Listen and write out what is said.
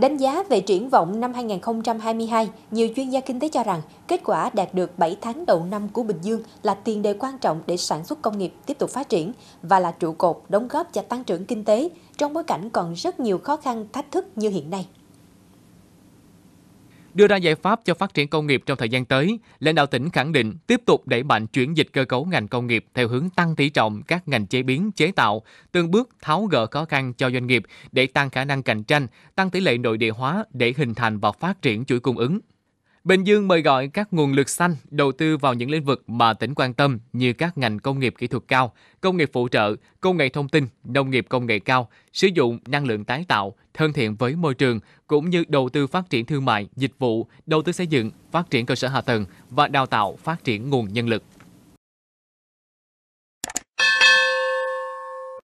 Đánh giá về triển vọng năm 2022, nhiều chuyên gia kinh tế cho rằng kết quả đạt được 7 tháng đầu năm của Bình Dương là tiền đề quan trọng để sản xuất công nghiệp tiếp tục phát triển và là trụ cột đóng góp cho tăng trưởng kinh tế trong bối cảnh còn rất nhiều khó khăn thách thức như hiện nay. Đưa ra giải pháp cho phát triển công nghiệp trong thời gian tới, lãnh đạo tỉnh khẳng định tiếp tục đẩy mạnh chuyển dịch cơ cấu ngành công nghiệp theo hướng tăng tỷ trọng các ngành chế biến, chế tạo, từng bước tháo gỡ khó khăn cho doanh nghiệp để tăng khả năng cạnh tranh, tăng tỷ lệ nội địa hóa để hình thành và phát triển chuỗi cung ứng. Bình Dương mời gọi các nguồn lực xanh đầu tư vào những lĩnh vực mà tỉnh quan tâm như các ngành công nghiệp kỹ thuật cao, công nghiệp phụ trợ, công nghệ thông tin, nông nghiệp công nghệ cao, sử dụng năng lượng tái tạo, thân thiện với môi trường, cũng như đầu tư phát triển thương mại, dịch vụ, đầu tư xây dựng, phát triển cơ sở hạ tầng và đào tạo phát triển nguồn nhân lực.